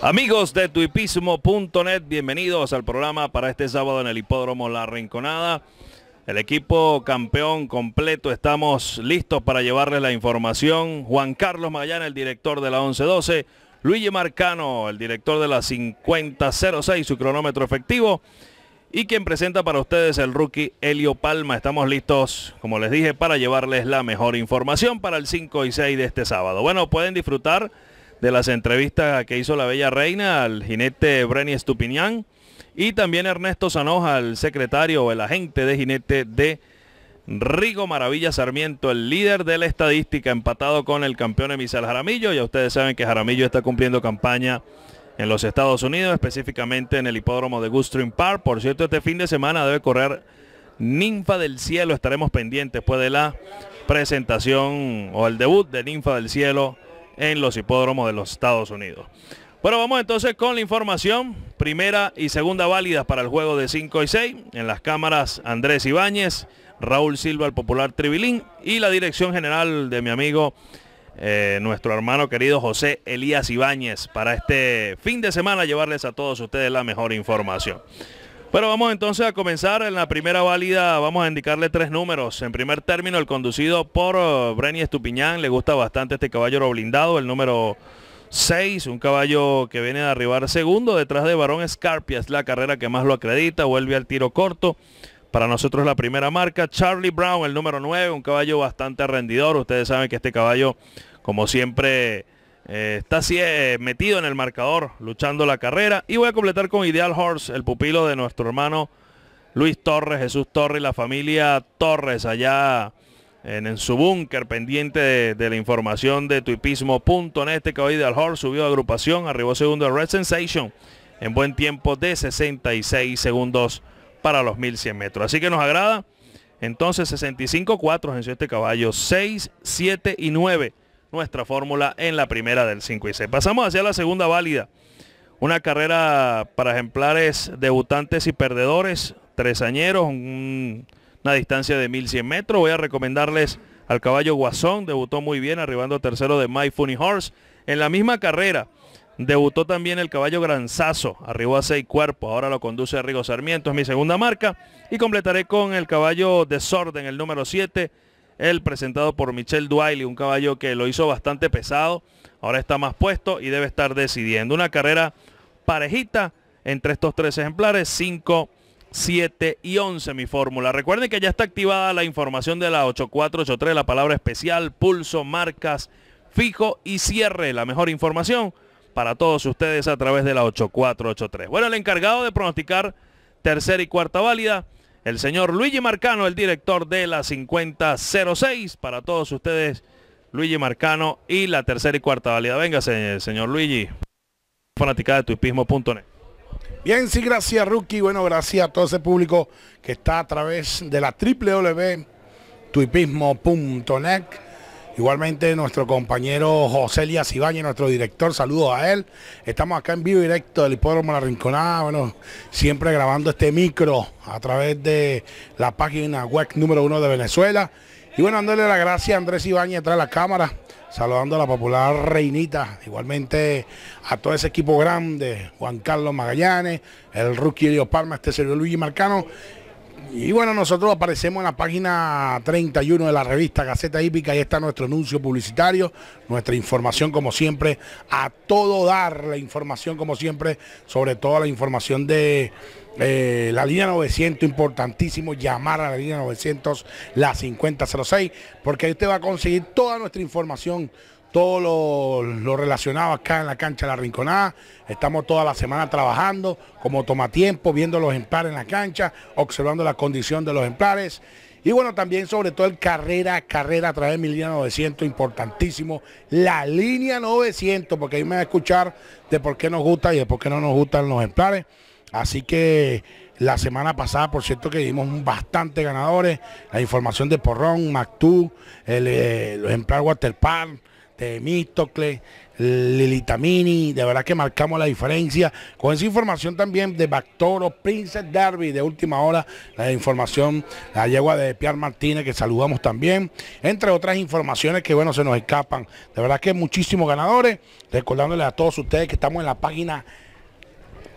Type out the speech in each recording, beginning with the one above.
Amigos de tuipismo.net, bienvenidos al programa para este sábado en el Hipódromo La Rinconada. El equipo campeón completo, estamos listos para llevarles la información. Juan Carlos Mayana, el director de la 1112. Luigi Marcano, el director de la 5006, su cronómetro efectivo. Y quien presenta para ustedes el rookie Helio Palma. Estamos listos, como les dije, para llevarles la mejor información para el 5 y 6 de este sábado. Bueno, pueden disfrutar de las entrevistas que hizo la Bella Reina al jinete Breni Estupiñán y también Ernesto Sanoja, El secretario o el agente de jinete de Rigo Maravilla Sarmiento, el líder de la estadística, empatado con el campeón Emisal Jaramillo. Ya ustedes saben que Jaramillo está cumpliendo campaña en los Estados Unidos, específicamente en el hipódromo de Goodstream Park. Por cierto, este fin de semana debe correr Ninfa del Cielo. Estaremos pendientes después pues, de la presentación o el debut de Ninfa del Cielo en los hipódromos de los Estados Unidos. Bueno, vamos entonces con la información. Primera y segunda válidas para el juego de 5 y 6. En las cámaras Andrés Ibáñez, Raúl Silva, el popular Tribilín y la dirección general de mi amigo, eh, nuestro hermano querido José Elías Ibáñez para este fin de semana llevarles a todos ustedes la mejor información. Bueno, vamos entonces a comenzar. En la primera válida vamos a indicarle tres números. En primer término, el conducido por eh, Brenny Estupiñán. Le gusta bastante este caballo blindado, el número 6, un caballo que viene a arribar segundo detrás de Barón Escarpia. Es la carrera que más lo acredita, vuelve al tiro corto. Para nosotros la primera marca, Charlie Brown, el número 9, un caballo bastante rendidor. Ustedes saben que este caballo, como siempre eh, está así eh, metido en el marcador, luchando la carrera. Y voy a completar con Ideal Horse, el pupilo de nuestro hermano Luis Torres, Jesús Torres la familia Torres allá en, su búnker, pendiente de, la información de en Este caballo Ideal Horse subió a agrupación, arribó segundo de Red Sensation en buen tiempo de 66 segundos para los 1100 metros. Así que nos agrada. Entonces 65 4 en este caballo, 6, 7 y 9 nuestra fórmula en la primera del 5 y 6. Pasamos hacia la segunda válida. Una carrera para ejemplares debutantes y perdedores, tresañeros, añeros una distancia de 1100 metros. Voy a recomendarles al caballo Guasón, debutó muy bien, arribando tercero de My Funny Horse. En la misma carrera, Debutó también el caballo Granzazo, arribó a seis cuerpos, ahora lo conduce a Rigo Sarmiento, es mi segunda marca. Y completaré con el caballo Desorden, el número 7, el presentado por Michelle Dwiley, un caballo que lo hizo bastante pesado, ahora está más puesto y debe estar decidiendo. Una carrera parejita entre estos tres ejemplares, 5, 7 y 11 mi fórmula. Recuerden que ya está activada la información de la 8483, la palabra especial, pulso, marcas, fijo y cierre. La mejor información para todos ustedes a través de la 8483. Bueno, el encargado de pronosticar tercera y cuarta válida el señor Luigi Marcano, el director de la 5006. Para todos ustedes, Luigi Marcano y la tercera y cuarta válida. Venga, señor Luigi, Fanática de tuipismo.net. Bien, sí, gracias, Rookie. Bueno, gracias a todo ese público que está a través de la www.tuipismo.net Igualmente nuestro compañero José Elías Ibañez, nuestro director, saludos a él. Estamos acá en vivo directo del Hipódromo La Rinconada, bueno, siempre grabando este micro a través de la página web número uno de Venezuela. Y bueno, dándole las gracias a Andrés Ibañez atrás de la cámara, saludando a la popular Reinita, igualmente a todo ese equipo grande, Juan Carlos Magallanes, el rookie Elio Palma, este señor Luigi Marcano y bueno, nosotros aparecemos en la página 31 de la revista Gaceta Hípica. Ahí está nuestro anuncio publicitario, nuestra información como siempre, a todo dar la información como siempre, sobre todo la información de eh, la línea 900, importantísimo llamar a la línea 900, la 5006, porque ahí usted va a conseguir toda nuestra información todo lo, relacionado acá en la cancha de la Rinconada. Estamos toda la semana trabajando como toma tiempo, viendo los ejemplares en la cancha, observando la condición de los ejemplares. Y bueno, también sobre todo el carrera carrera a través de mi línea 900, importantísimo. La línea 900, porque ahí me va a escuchar de por qué nos gusta y de por qué no nos gustan los ejemplares. Así que la semana pasada, por cierto, que vimos bastante ganadores. La información de Porrón, Mactú, el, el eh, ejemplar Waterpark, Temístocle, Lilitamini, de verdad que marcamos la diferencia. Con esa información también de Bactoro, Princess Derby, de última hora, la información, la yegua de Piar Martínez, que saludamos también, entre otras informaciones que, bueno, se nos escapan. De verdad que muchísimos ganadores, recordándoles a todos ustedes que estamos en la página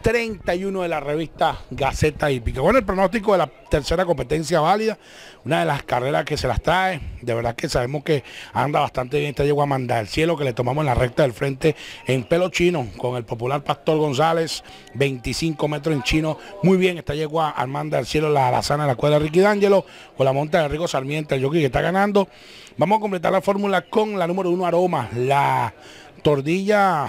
31 de la revista Gaceta Hípica. Bueno, el pronóstico de la tercera competencia válida, una de las carreras que se las trae, de verdad que sabemos que anda bastante bien esta a manda el cielo que le tomamos en la recta del frente en pelo chino con el popular Pastor González, 25 metros en chino, muy bien esta a Armanda del cielo, la alazana de la de Ricky D'Angelo, con la monta de Rico Sarmiento, el jockey que está ganando. Vamos a completar la fórmula con la número uno Aroma, la tordilla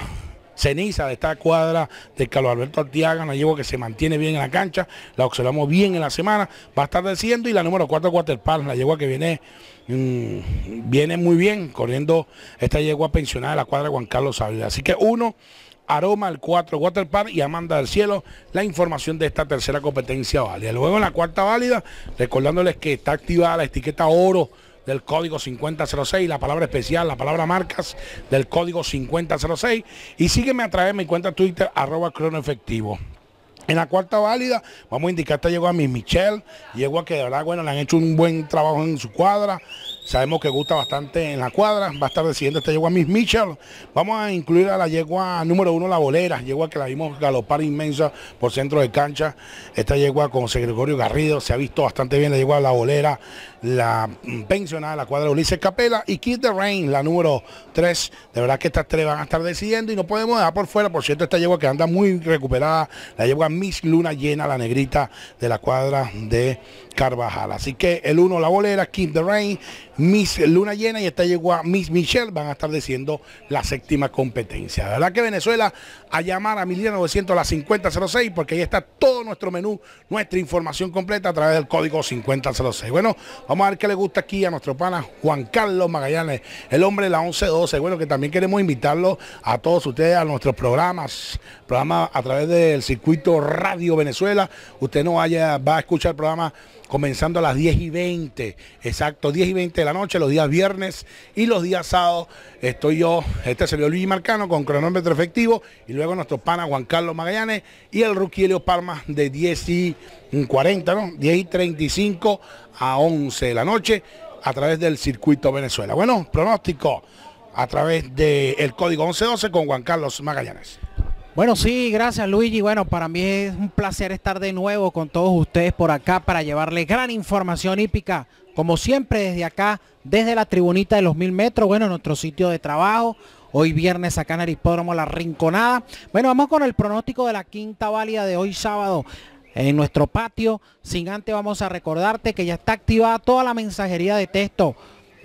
ceniza de esta cuadra de Carlos Alberto Artiaga, una yegua que se mantiene bien en la cancha, la observamos bien en la semana, va a estar desciendo y la número 4 Waterpark, la yegua que viene mm, viene muy bien corriendo esta yegua pensionada de la cuadra Juan Carlos Ávila. Así que uno Aroma, el 4 Waterpark y Amanda del Cielo, la información de esta tercera competencia válida. Luego en la cuarta válida, recordándoles que está activada la etiqueta oro del código 5006, la palabra especial, la palabra marcas del código 5006 y sígueme a través de mi cuenta Twitter arroba efectivo En la cuarta válida, vamos a indicar, esta llegó a mi Michelle, llegó a que de verdad, bueno, le han hecho un buen trabajo en su cuadra, sabemos que gusta bastante en la cuadra, va a estar recibiendo esta yegua Miss michelle Vamos a incluir a la yegua número uno, la bolera, yegua que la vimos galopar inmensa por centro de cancha. Esta yegua con José Gregorio Garrido, se ha visto bastante bien la yegua la bolera, la pensionada, la cuadra Ulises Capela y Kid the Rain, la número 3. De verdad que estas tres van a estar decidiendo y no podemos dejar por fuera. Por cierto, esta yegua que anda muy recuperada, la yegua Miss Luna llena, la negrita de la cuadra de Carvajal. Así que el 1 La Bolera, Kim the Rain, Miss Luna Llena y esta llegó a Miss Michelle. Van a estar diciendo la séptima competencia. La verdad que Venezuela a llamar a 1900 a la 5006 porque ahí está todo nuestro menú, nuestra información completa a través del código 5006. Bueno, vamos a ver qué le gusta aquí a nuestro pana Juan Carlos Magallanes, el hombre de la 1112. Bueno, que también queremos invitarlo a todos ustedes a nuestros programas, programas a través del circuito Radio Venezuela. Usted no vaya, va a escuchar el programa comenzando a las 10 y 20, exacto, 10 y 20 de la noche, los días viernes y los días sábados. Estoy yo, este señor Luigi Marcano con cronómetro efectivo y luego nuestro pana Juan Carlos Magallanes y el rookie Elio Palma de 10 y 40, ¿no? 10 y 35 a 11 de la noche a través del circuito Venezuela. Bueno, pronóstico a través del código 1112 con Juan Carlos Magallanes. Bueno, sí, gracias Luigi. Bueno, para mí es un placer estar de nuevo con todos ustedes por acá para llevarles gran información hípica, como siempre desde acá, desde la tribunita de los mil metros, bueno, nuestro sitio de trabajo. Hoy viernes acá en el hipódromo La Rinconada. Bueno, vamos con el pronóstico de la quinta válida de hoy sábado en nuestro patio. Sin antes vamos a recordarte que ya está activada toda la mensajería de texto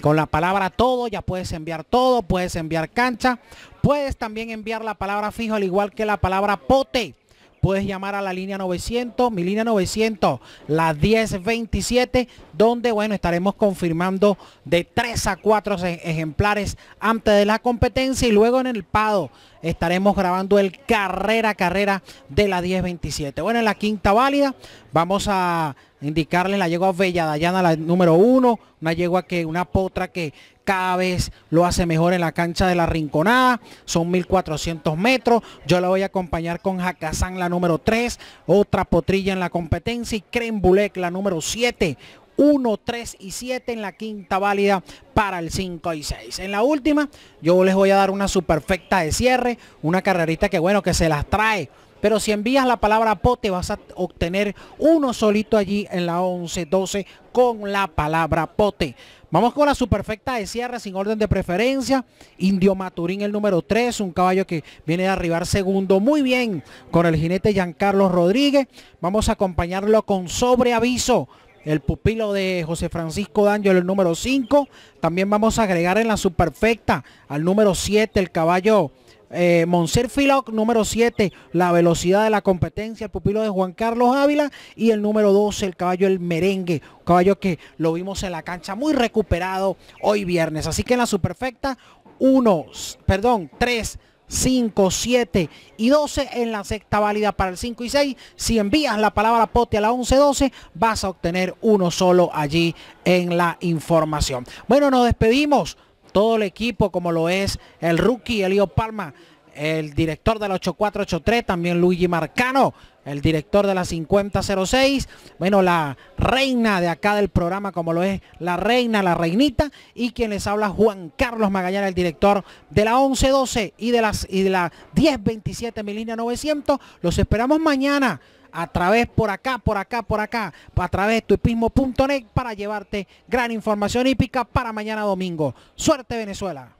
con la palabra todo ya puedes enviar todo, puedes enviar cancha, puedes también enviar la palabra fijo al igual que la palabra pote puedes llamar a la línea 900, mi línea 900, la 1027, donde, bueno, estaremos confirmando de 3 a 4 ejemplares antes de la competencia y luego en el Pado estaremos grabando el carrera carrera de la 1027. Bueno, en la quinta válida vamos a indicarles la yegua Bella Dayana, la número 1, una yegua que, una potra que cada vez lo hace mejor en la cancha de la Rinconada. Son 1400 metros. Yo la voy a acompañar con Hakazán, la número 3. Otra potrilla en la competencia. Y Krembulek, la número 7. 1, 3 y 7 en la quinta válida para el 5 y 6. En la última, yo les voy a dar una superfecta de cierre. Una carrerita que bueno, que se las trae pero si envías la palabra pote vas a obtener uno solito allí en la 11-12 con la palabra pote. Vamos con la superfecta de Sierra sin orden de preferencia. Indio Maturín el número 3, un caballo que viene de arribar segundo muy bien con el jinete Giancarlo Rodríguez. Vamos a acompañarlo con sobreaviso. El pupilo de José Francisco D'Año, el número 5. También vamos a agregar en la superfecta al número 7, el caballo eh, Monser Filoc, número 7, la velocidad de la competencia, el pupilo de Juan Carlos Ávila y el número 12, el caballo el merengue, un caballo que lo vimos en la cancha muy recuperado hoy viernes. Así que en la superfecta, 1, perdón, 3, 5, 7 y 12 en la sexta válida para el 5 y 6. Si envías la palabra pote a la 11, 12, vas a obtener uno solo allí en la información. Bueno, nos despedimos todo el equipo, como lo es el rookie Elio Palma, el director de la 8483, también Luigi Marcano, el director de la 5006, bueno, la reina de acá del programa, como lo es la reina, la reinita, y quien les habla Juan Carlos Magallanes, el director de la 1112 y de, las, y de la 1027, mi 900. Los esperamos mañana a través por acá, por acá, por acá, a través de tuipismo.net para llevarte gran información hípica para mañana domingo. Suerte Venezuela.